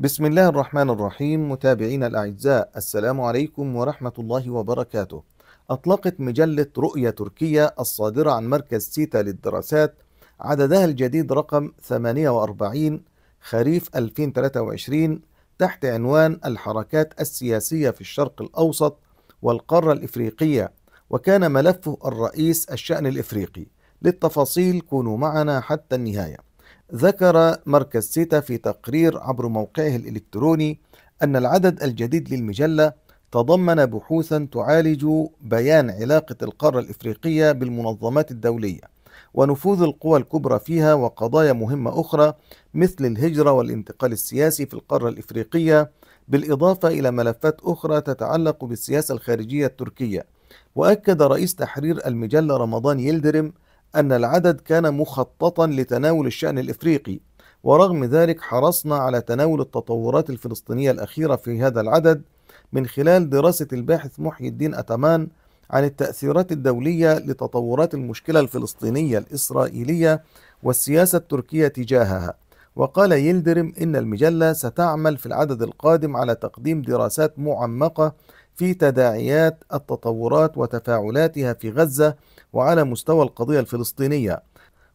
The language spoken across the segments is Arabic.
بسم الله الرحمن الرحيم متابعينا الأعزاء السلام عليكم ورحمة الله وبركاته أطلقت مجلة رؤية تركيا الصادرة عن مركز سيتا للدراسات عددها الجديد رقم 48 خريف 2023 تحت عنوان الحركات السياسية في الشرق الأوسط والقارة الإفريقية وكان ملفه الرئيس الشأن الإفريقي للتفاصيل كونوا معنا حتى النهايه ذكر مركز سيتا في تقرير عبر موقعه الإلكتروني أن العدد الجديد للمجلة تضمن بحوثا تعالج بيان علاقة القارة الإفريقية بالمنظمات الدولية ونفوذ القوى الكبرى فيها وقضايا مهمة أخرى مثل الهجرة والانتقال السياسي في القارة الإفريقية بالإضافة إلى ملفات أخرى تتعلق بالسياسة الخارجية التركية وأكد رئيس تحرير المجلة رمضان يلدرم أن العدد كان مخططا لتناول الشأن الإفريقي ورغم ذلك حرصنا على تناول التطورات الفلسطينية الأخيرة في هذا العدد من خلال دراسة الباحث محي الدين أتمان عن التأثيرات الدولية لتطورات المشكلة الفلسطينية الإسرائيلية والسياسة التركية تجاهها وقال يلدرم إن المجلة ستعمل في العدد القادم على تقديم دراسات معمقة في تداعيات التطورات وتفاعلاتها في غزة وعلى مستوى القضية الفلسطينية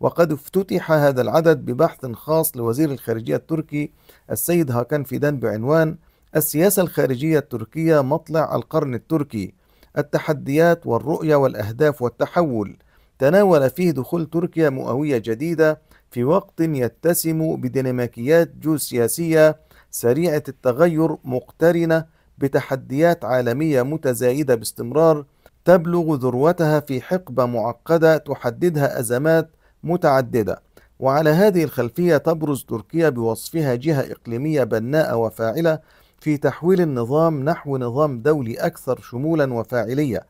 وقد افتتح هذا العدد ببحث خاص لوزير الخارجية التركي السيد هاكان فيدان بعنوان السياسة الخارجية التركية مطلع القرن التركي التحديات والرؤية والأهداف والتحول تناول فيه دخول تركيا مئوية جديدة في وقت يتسم بديناميكيات جيوسياسية سريعة التغير مقترنة بتحديات عالمية متزايدة باستمرار تبلغ ذروتها في حقبة معقدة تحددها أزمات متعددة وعلى هذه الخلفية تبرز تركيا بوصفها جهة إقليمية بناءة وفاعلة في تحويل النظام نحو نظام دولي أكثر شمولا وفاعلية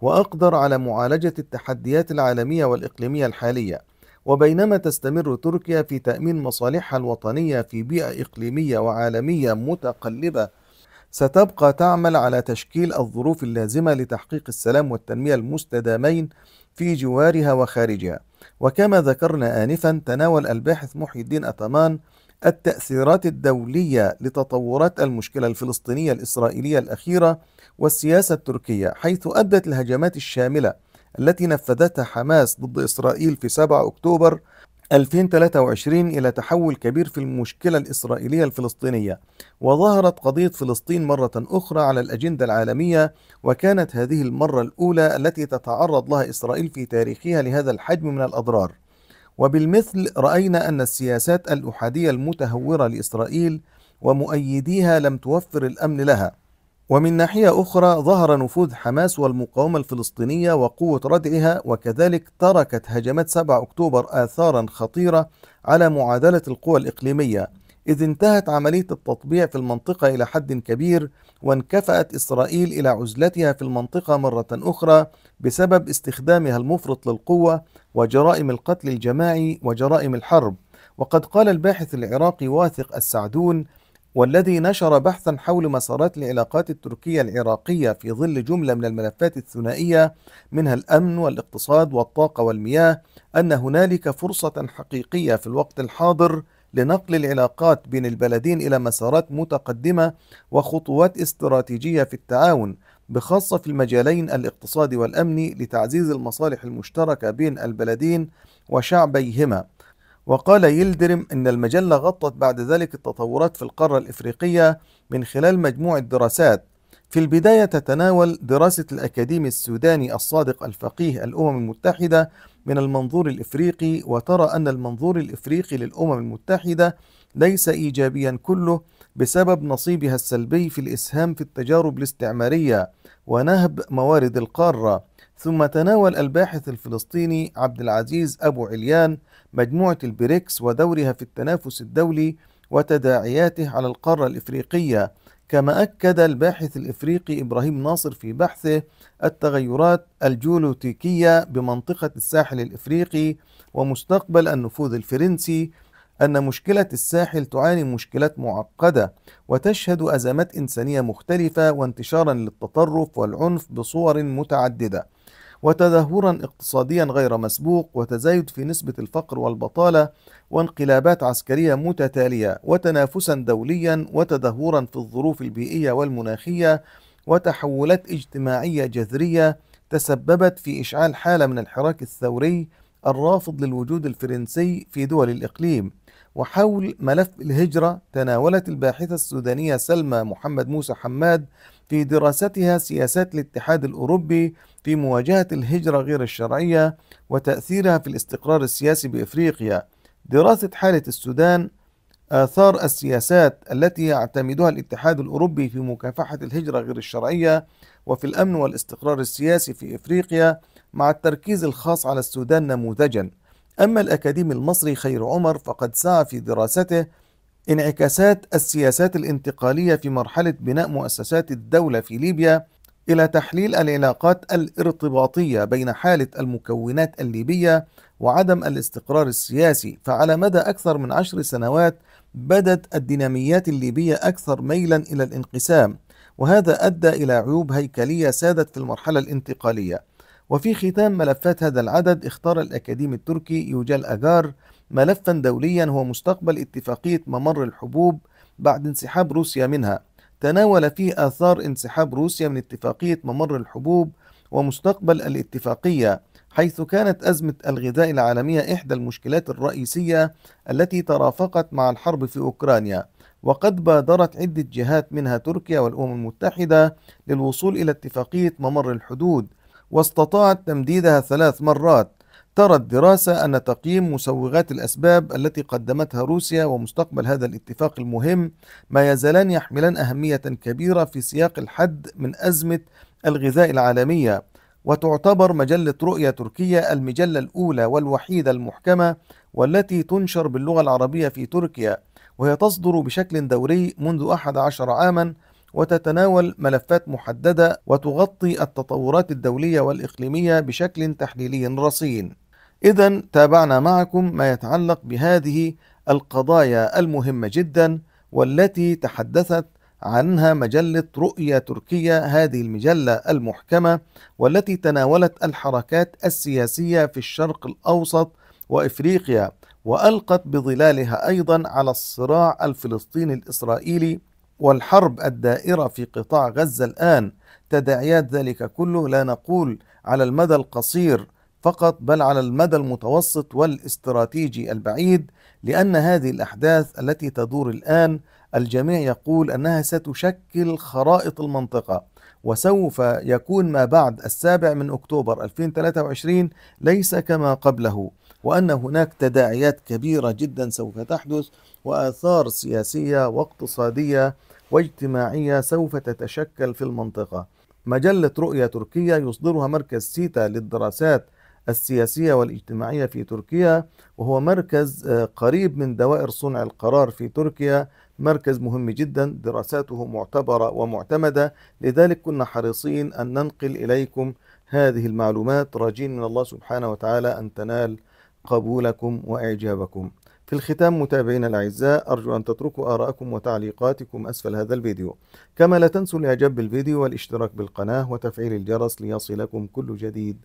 وأقدر على معالجة التحديات العالمية والإقليمية الحالية وبينما تستمر تركيا في تأمين مصالحها الوطنية في بيئة إقليمية وعالمية متقلبة ستبقى تعمل على تشكيل الظروف اللازمة لتحقيق السلام والتنمية المستدامين في جوارها وخارجها وكما ذكرنا آنفا تناول الباحث محي الدين أتمان التأثيرات الدولية لتطورات المشكلة الفلسطينية الإسرائيلية الأخيرة والسياسة التركية حيث أدت الهجمات الشاملة التي نفذتها حماس ضد إسرائيل في 7 أكتوبر 2023 إلى تحول كبير في المشكلة الإسرائيلية الفلسطينية وظهرت قضية فلسطين مرة أخرى على الأجندة العالمية وكانت هذه المرة الأولى التي تتعرض لها إسرائيل في تاريخها لهذا الحجم من الأضرار وبالمثل رأينا أن السياسات الأحادية المتهورة لإسرائيل ومؤيديها لم توفر الأمن لها ومن ناحية أخرى ظهر نفوذ حماس والمقاومة الفلسطينية وقوة ردعها وكذلك تركت هجمات 7 أكتوبر آثارا خطيرة على معادلة القوى الإقليمية إذ انتهت عملية التطبيع في المنطقة إلى حد كبير وانكفأت إسرائيل إلى عزلتها في المنطقة مرة أخرى بسبب استخدامها المفرط للقوة وجرائم القتل الجماعي وجرائم الحرب وقد قال الباحث العراقي واثق السعدون والذي نشر بحثا حول مسارات العلاقات التركية العراقية في ظل جملة من الملفات الثنائية منها الأمن والاقتصاد والطاقة والمياه أن هنالك فرصة حقيقية في الوقت الحاضر لنقل العلاقات بين البلدين إلى مسارات متقدمة وخطوات استراتيجية في التعاون بخاصة في المجالين الاقتصادي والأمني لتعزيز المصالح المشتركة بين البلدين وشعبيهما وقال يلدرم إن المجلة غطت بعد ذلك التطورات في القارة الإفريقية من خلال مجموعة دراسات في البداية تتناول دراسة الأكاديمي السوداني الصادق الفقيه الأمم المتحدة من المنظور الإفريقي وترى أن المنظور الإفريقي للأمم المتحدة ليس إيجابيا كله بسبب نصيبها السلبي في الإسهام في التجارب الاستعمارية ونهب موارد القارة ثم تناول الباحث الفلسطيني عبد العزيز أبو عليان مجموعة البريكس ودورها في التنافس الدولي وتداعياته على القارة الإفريقية كما أكد الباحث الإفريقي إبراهيم ناصر في بحثه التغيرات الجيولوتيكية بمنطقة الساحل الإفريقي ومستقبل النفوذ الفرنسي أن مشكلة الساحل تعاني مشكلات معقدة وتشهد أزمات إنسانية مختلفة وانتشارا للتطرف والعنف بصور متعددة وتدهورا اقتصاديا غير مسبوق وتزايد في نسبة الفقر والبطالة وانقلابات عسكرية متتالية وتنافسا دوليا وتدهورا في الظروف البيئية والمناخية وتحولات اجتماعية جذرية تسببت في إشعال حالة من الحراك الثوري الرافض للوجود الفرنسي في دول الإقليم وحول ملف الهجرة تناولت الباحثة السودانية سلمى محمد موسى حماد في دراستها سياسات الاتحاد الأوروبي في مواجهة الهجرة غير الشرعية وتأثيرها في الاستقرار السياسي بإفريقيا دراسة حالة السودان آثار السياسات التي يعتمدها الاتحاد الأوروبي في مكافحة الهجرة غير الشرعية وفي الأمن والاستقرار السياسي في إفريقيا مع التركيز الخاص على السودان نموذجا أما الأكاديمي المصري خير عمر فقد سعى في دراسته انعكاسات السياسات الانتقالية في مرحلة بناء مؤسسات الدولة في ليبيا إلى تحليل العلاقات الارتباطية بين حالة المكونات الليبية وعدم الاستقرار السياسي فعلى مدى أكثر من عشر سنوات بدت الديناميات الليبية أكثر ميلا إلى الانقسام وهذا أدى إلى عيوب هيكلية سادت في المرحلة الانتقالية وفي ختام ملفات هذا العدد اختار الأكاديمي التركي يوجال أجار ملفا دوليا هو مستقبل اتفاقية ممر الحبوب بعد انسحاب روسيا منها تناول فيه آثار انسحاب روسيا من اتفاقية ممر الحبوب ومستقبل الاتفاقية حيث كانت أزمة الغذاء العالمية إحدى المشكلات الرئيسية التي ترافقت مع الحرب في أوكرانيا وقد بادرت عدة جهات منها تركيا والأمم المتحدة للوصول إلى اتفاقية ممر الحدود واستطاعت تمديدها ثلاث مرات ترى الدراسة أن تقييم مسوغات الأسباب التي قدمتها روسيا ومستقبل هذا الاتفاق المهم ما يزالان يحملان أهمية كبيرة في سياق الحد من أزمة الغذاء العالمية وتعتبر مجلة رؤية تركيا المجلة الأولى والوحيدة المحكمة والتي تنشر باللغة العربية في تركيا وهي تصدر بشكل دوري منذ أحد عشر عاما وتتناول ملفات محددة وتغطي التطورات الدولية والإقليمية بشكل تحليلي رصين إذا تابعنا معكم ما يتعلق بهذه القضايا المهمة جدا والتي تحدثت عنها مجلة رؤية تركيا هذه المجلة المحكمة والتي تناولت الحركات السياسية في الشرق الأوسط وإفريقيا وألقت بظلالها أيضا على الصراع الفلسطيني الإسرائيلي والحرب الدائرة في قطاع غزة الآن تداعيات ذلك كله لا نقول على المدى القصير فقط بل على المدى المتوسط والاستراتيجي البعيد لأن هذه الأحداث التي تدور الآن الجميع يقول أنها ستشكل خرائط المنطقة وسوف يكون ما بعد السابع من أكتوبر 2023 ليس كما قبله وأن هناك تداعيات كبيرة جدا سوف تحدث وآثار سياسية واقتصادية واجتماعية سوف تتشكل في المنطقة مجلة رؤية تركيه يصدرها مركز سيتا للدراسات السياسية والاجتماعية في تركيا وهو مركز آه، قريب من دوائر صنع القرار في تركيا مركز مهم جدا دراساته معتبرة ومعتمدة لذلك كنا حريصين أن ننقل إليكم هذه المعلومات راجين من الله سبحانه وتعالى أن تنال قبولكم وإعجابكم في الختام متابعينا الأعزاء أرجو أن تتركوا آراءكم وتعليقاتكم أسفل هذا الفيديو كما لا تنسوا الإعجاب بالفيديو والاشتراك بالقناة وتفعيل الجرس ليصلكم كل جديد